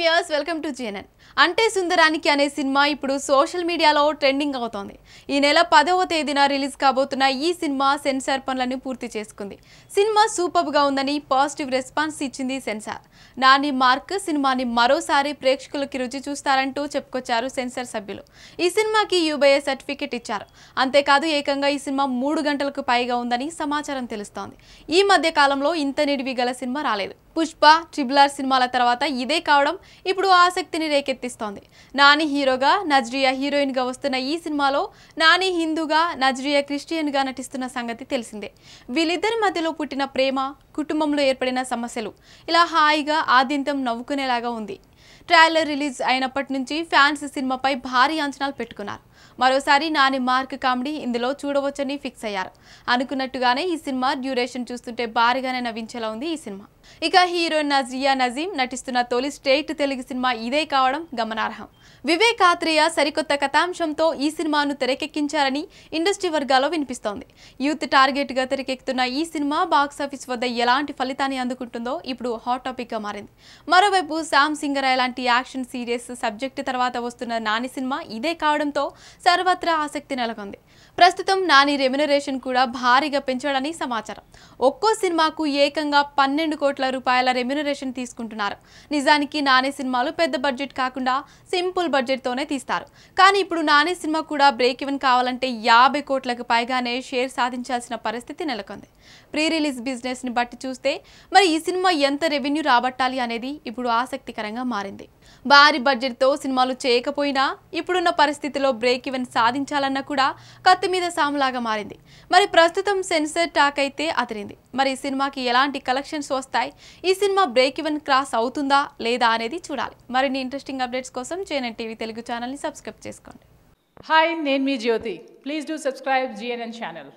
viewers welcome to GNN అంటే సుందరానికి అనే సినిమా ఇప్పుడు సోషల్ మీడియాలో ట్రెండింగ్ అవుతోంది ఈ నెల పదవ తేదీన రిలీజ్ కాబోతున్న ఈ సినిమా సెన్సార్ పనులను పూర్తి చేసుకుంది సినిమా సూపర్గా ఉందని పాజిటివ్ రెస్పాన్స్ ఇచ్చింది సెన్సార్ నాని మార్క్ సినిమాని మరోసారి ప్రేక్షకులకి రుచి చూస్తారంటూ చెప్పుకొచ్చారు సెన్సార్ సభ్యులు ఈ సినిమాకి యూబీఏ సర్టిఫికెట్ ఇచ్చారు అంతేకాదు ఏకంగా ఈ సినిమా మూడు గంటలకు పైగా ఉందని సమాచారం తెలుస్తోంది ఈ మధ్య కాలంలో ఇంత నిడివి గల సినిమా రాలేదు పుష్ప ట్రిబులార్ సినిమాల తర్వాత ఇదే కావడం ఇప్పుడు ఆసక్తిని రేకెత్తిస్తోంది నాని హీరోగా నజ్రియా హీరోయిన్గా వస్తున్న ఈ సినిమాలో నాని హిందూగా నజ్రియా క్రిస్టియన్గా నటిస్తున్న సంగతి తెలిసిందే వీళ్ళిద్దరి మధ్యలో పుట్టిన ప్రేమ కుటుంబంలో ఏర్పడిన సమస్యలు ఇలా హాయిగా ఆద్యంతం నవ్వుకునేలాగా ఉంది ట్రైలర్ రిలీజ్ అయినప్పటి నుంచి ఫ్యాన్స్ సినిమాపై భారీ అంచనాలు పెట్టుకున్నారు మరోసారి నాని మార్క్ కామెడీ ఇందులో చూడవచ్చని ఫిక్స్ అయ్యారు అనుకున్నట్టుగానే ఈ సినిమా డ్యూరేషన్ చూస్తుంటే భారీగానే నవ్వించేలా ఉంది ఈ సినిమా ఇక హీరో నజియా నజీం నటిస్తున్న తొలి స్టేట్ తెలుగు సినిమా ఇదే కావడం గమనార్హం వివేక్ ఆత్రేయ సరికొత్త కథాంశంతో ఈ సినిమాను తెరకెక్కించారని ఇండస్ట్రీ వర్గాల్లో వినిపిస్తోంది యూత్ టార్గెట్గా తెరకెక్కుతున్న ఈ సినిమా బాక్సాఫీస్ వద్ద ఎలాంటి ఫలితాన్ని అందుకుంటుందో ఇప్పుడు హాట్ టాపిక్గా మారింది మరోవైపు శామ్ సింగర్ లాంటి యాక్షన్ సీరియస్ సబ్జెక్ట్ తర్వాత వస్తున్న నాని సినిమా ఇదే కావడంతో సర్వత్రా ఆసక్తి నెలకొంది ప్రస్తుతం నాని రెమ్యునరేషన్ కూడా భారీగా పెంచాడని సమాచారం ఒక్కో సినిమాకు ఏకంగా పన్నెండు కోట్ల కోట్ల రూపాయల రెమ్యునరేషన్ తీసుకుంటున్నారు నిజానికి నానే సినిమాలు పెద్ద బడ్జెట్ కాకుండా సింపుల్ బడ్జెట్తోనే తీస్తారు కానీ ఇప్పుడు నానే సినిమా కూడా బ్రేక్ ఈవెన్ కావాలంటే యాభై కోట్లకు పైగానే షేర్ సాధించాల్సిన పరిస్థితి నెలకొంది ప్రీ రిలీజ్ బిజినెస్ని బట్టి చూస్తే మరి ఈ సినిమా ఎంత రెవెన్యూ రాబట్టాలి అనేది ఇప్పుడు ఆసక్తికరంగా మారింది భారీ బడ్జెట్తో సినిమాలు చేయకపోయినా ఇప్పుడున్న పరిస్థితిలో బ్రేక్ ఈవెన్ సాధించాలన్నా కూడా కత్తి మీద సాములాగా మారింది మరి ప్రస్తుతం సెన్సర్ టాక్ అయితే అతిరింది మరి సినిమాకి ఎలాంటి కలెక్షన్స్ వస్తాయి ఉంటాయి ఈ సినిమా బ్రేక్ ఈవెన్ క్రాస్ అవుతుందా లేదా అనేది చూడాలి మరిన్ని ఇంట్రెస్టింగ్ అప్డేట్స్ కోసం జేఎన్ఎన్ టీవీ తెలుగు ఛానల్ని సబ్స్క్రైబ్ చేసుకోండి హాయ్ నేను మీ Jyothi please do subscribe GNN channel